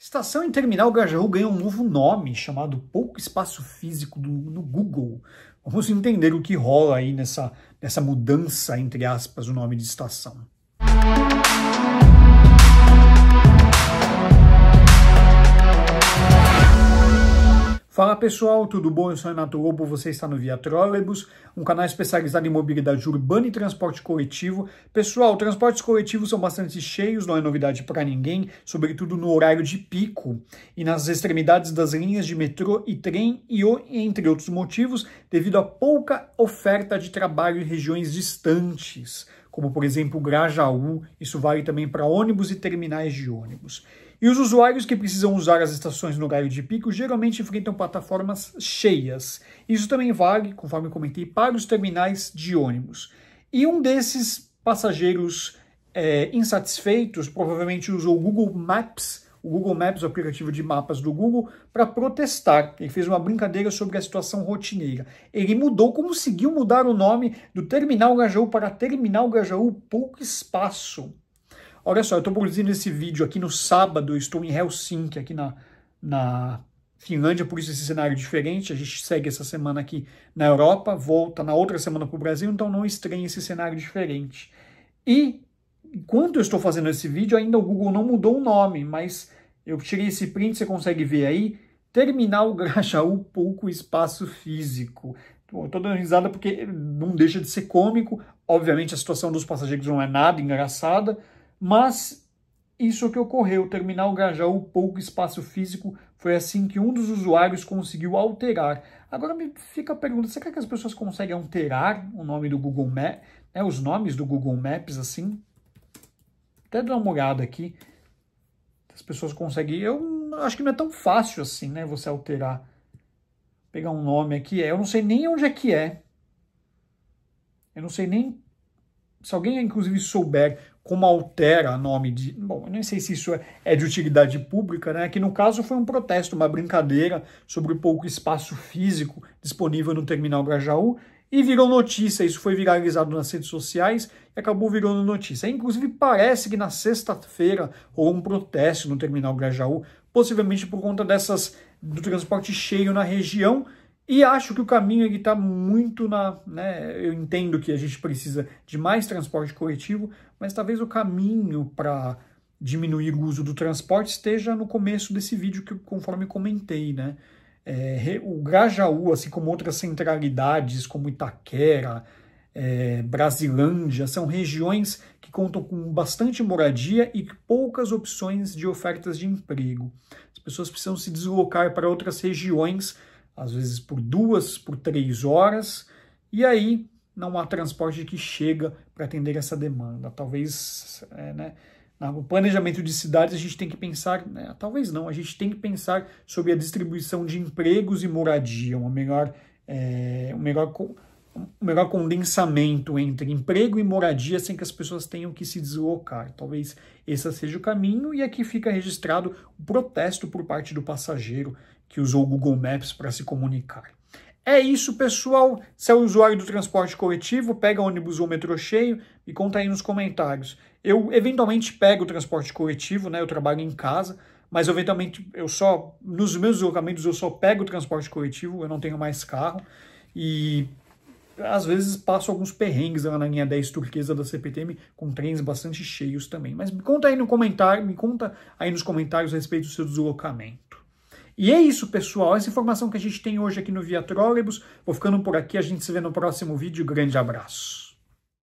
Estação em Terminal Grajaú ganha um novo nome, chamado Pouco Espaço Físico do, no Google. Vamos entender o que rola aí nessa, nessa mudança, entre aspas, o nome de estação. Fala pessoal, tudo bom? Eu sou Renato Lobo, você está no Via Trolleybus, um canal especializado em mobilidade urbana e transporte coletivo. Pessoal, transportes coletivos são bastante cheios, não é novidade para ninguém, sobretudo no horário de pico e nas extremidades das linhas de metrô e trem e entre outros motivos, devido à pouca oferta de trabalho em regiões distantes, como por exemplo Grajaú, isso vale também para ônibus e terminais de ônibus. E os usuários que precisam usar as estações no galho de pico geralmente enfrentam plataformas cheias. Isso também vale, conforme comentei, para os terminais de ônibus. E um desses passageiros é, insatisfeitos provavelmente usou o Google Maps o Google Maps, o aplicativo de mapas do Google, para protestar. Ele fez uma brincadeira sobre a situação rotineira. Ele mudou, conseguiu mudar o nome do Terminal Gajaú para Terminal Gajaú Pouco Espaço. Olha só, eu estou produzindo esse vídeo aqui no sábado, estou em Helsinki, aqui na, na Finlândia, por isso esse cenário é diferente. A gente segue essa semana aqui na Europa, volta na outra semana para o Brasil, então não estranhe esse cenário diferente. E enquanto eu estou fazendo esse vídeo, ainda o Google não mudou o nome, mas eu tirei esse print, você consegue ver aí. Terminal Graxaú pouco espaço físico. Estou dando risada porque não deixa de ser cômico. Obviamente a situação dos passageiros não é nada engraçada, mas isso é que ocorreu. O terminal Grajaú, pouco espaço físico, foi assim que um dos usuários conseguiu alterar. Agora me fica a pergunta: será que as pessoas conseguem alterar o nome do Google Maps, né, os nomes do Google Maps assim? Até dar uma olhada aqui. As pessoas conseguem. Eu acho que não é tão fácil assim, né? Você alterar. pegar um nome aqui. É, eu não sei nem onde é que é. Eu não sei nem. Se alguém, inclusive, souber como altera nome de. Bom, eu nem sei se isso é, é de utilidade pública, né? Que no caso foi um protesto, uma brincadeira sobre o pouco espaço físico disponível no terminal Grajaú e virou notícia. Isso foi viralizado nas redes sociais e acabou virando notícia. Inclusive, parece que na sexta-feira houve um protesto no terminal Grajaú, possivelmente por conta dessas do transporte cheio na região e acho que o caminho está muito na. Né, eu entendo que a gente precisa de mais transporte coletivo, mas talvez o caminho para diminuir o uso do transporte esteja no começo desse vídeo, que conforme comentei, né? É, o Grajaú, assim como outras centralidades como Itaquera, é, Brasilândia, são regiões que contam com bastante moradia e poucas opções de ofertas de emprego. As pessoas precisam se deslocar para outras regiões às vezes por duas, por três horas, e aí não há transporte que chega para atender essa demanda. Talvez, é, né, no planejamento de cidades, a gente tem que pensar, né, talvez não, a gente tem que pensar sobre a distribuição de empregos e moradia, uma melhor, é, um melhor o melhor condensamento entre emprego e moradia sem que as pessoas tenham que se deslocar. Talvez esse seja o caminho, e aqui fica registrado o protesto por parte do passageiro que usou o Google Maps para se comunicar. É isso, pessoal. Se é o usuário do transporte coletivo, pega ônibus ou metrô cheio, e conta aí nos comentários. Eu eventualmente pego o transporte coletivo, né? Eu trabalho em casa, mas eventualmente eu só nos meus deslocamentos eu só pego o transporte coletivo, eu não tenho mais carro. E às vezes passo alguns perrengues lá na linha 10 turquesa da CPTM, com trens bastante cheios também. Mas me conta aí no comentário, me conta aí nos comentários a respeito do seu deslocamento. E é isso, pessoal. Essa informação que a gente tem hoje aqui no Via Trólebus. Vou ficando por aqui. A gente se vê no próximo vídeo. Grande abraço.